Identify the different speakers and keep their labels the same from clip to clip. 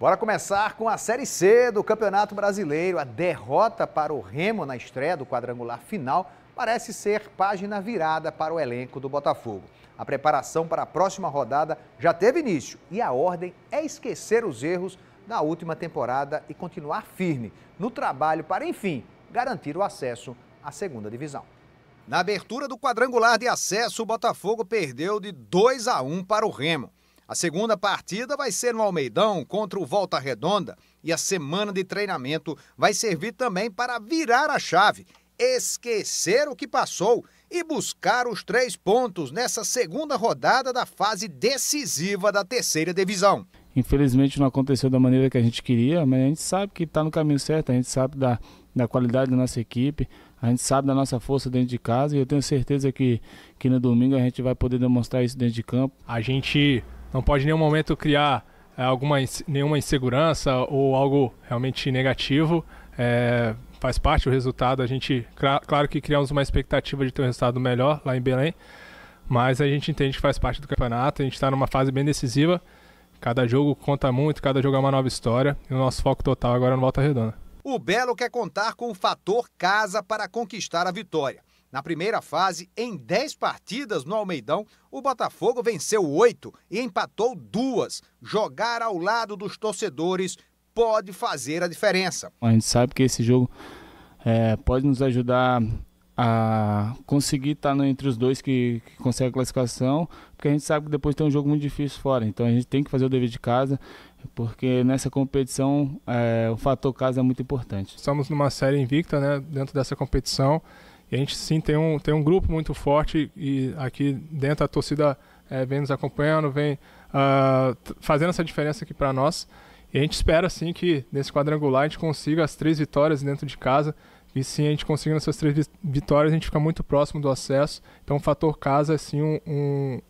Speaker 1: Bora começar com a Série C do Campeonato Brasileiro. A derrota para o Remo na estreia do quadrangular final parece ser página virada para o elenco do Botafogo. A preparação para a próxima rodada já teve início e a ordem é esquecer os erros da última temporada e continuar firme no trabalho para, enfim, garantir o acesso à segunda divisão. Na abertura do quadrangular de acesso, o Botafogo perdeu de 2 a 1 para o Remo. A segunda partida vai ser no Almeidão contra o Volta Redonda e a semana de treinamento vai servir também para virar a chave, esquecer o que passou e buscar os três pontos nessa segunda rodada da fase decisiva da terceira divisão.
Speaker 2: Infelizmente não aconteceu da maneira que a gente queria, mas a gente sabe que está no caminho certo, a gente sabe da, da qualidade da nossa equipe, a gente sabe da nossa força dentro de casa e eu tenho certeza que, que no domingo a gente vai poder demonstrar isso dentro de campo. A gente não pode em nenhum momento criar
Speaker 3: eh, alguma, nenhuma insegurança ou algo realmente negativo. É, faz parte do resultado. A gente, claro que criamos uma expectativa de ter um resultado melhor lá em Belém, mas a gente entende que faz parte do campeonato. A gente está numa fase bem decisiva. Cada jogo conta muito, cada jogo é uma nova história. E o nosso foco total agora é no Volta Redonda.
Speaker 1: O Belo quer contar com o fator casa para conquistar a vitória. Na primeira fase, em 10 partidas no Almeidão, o Botafogo venceu 8 e empatou duas. Jogar ao lado dos torcedores pode fazer a diferença.
Speaker 2: A gente sabe que esse jogo é, pode nos ajudar a conseguir estar entre os dois que, que consegue a classificação, porque a gente sabe que depois tem um jogo muito difícil fora. Então a gente tem que fazer o dever de casa, porque nessa competição é, o fator casa é muito importante. Estamos
Speaker 3: numa série invicta né, dentro dessa competição. E a gente sim tem um, tem um grupo muito forte e aqui dentro a torcida é, vem nos acompanhando, vem uh, fazendo essa diferença aqui para nós. E a gente espera sim que nesse quadrangular a gente consiga as três vitórias dentro de casa. E se a gente conseguir essas três vitórias, a gente fica muito próximo do acesso. Então, o fator casa é sim um, um,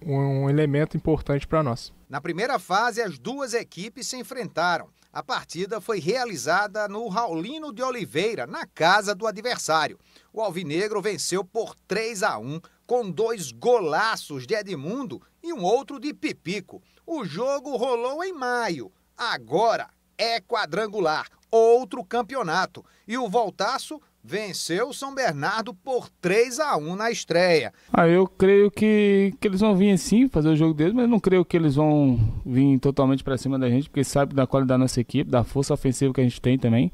Speaker 3: um elemento importante para nós.
Speaker 1: Na primeira fase, as duas equipes se enfrentaram. A partida foi realizada no Raulino de Oliveira, na casa do adversário. O Alvinegro venceu por 3 a 1, com dois golaços de Edmundo e um outro de Pipico. O jogo rolou em maio. Agora é quadrangular, outro campeonato. E o Voltaço venceu o São Bernardo por 3 a 1 na estreia.
Speaker 2: Ah, eu creio que, que eles vão vir assim fazer o jogo deles, mas não creio que eles vão vir totalmente para cima da gente, porque sabe da qualidade da nossa equipe, da força ofensiva que a gente tem também.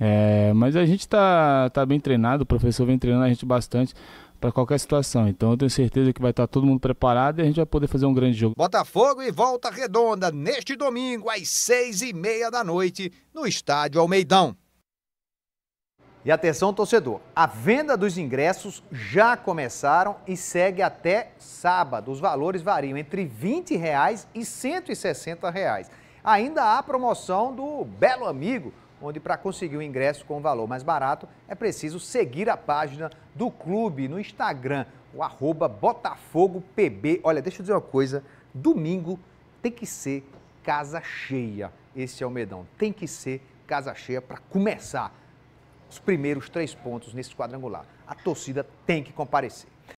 Speaker 2: É, mas a gente está tá bem treinado, o professor vem treinando a gente bastante para qualquer situação. Então eu tenho certeza que vai estar tá todo mundo preparado e a gente vai poder fazer um grande jogo.
Speaker 1: Botafogo e volta redonda neste domingo às seis e meia da noite no estádio Almeidão. E atenção, torcedor, a venda dos ingressos já começaram e segue até sábado. Os valores variam entre R$ 20 reais e R$ 160. Reais. Ainda há promoção do Belo Amigo, onde para conseguir o ingresso com valor mais barato é preciso seguir a página do clube no Instagram, o arroba BotafogoPB. Olha, deixa eu dizer uma coisa, domingo tem que ser casa cheia. Esse é o medão, tem que ser casa cheia para começar os primeiros três pontos nesse quadrangular. A torcida tem que comparecer.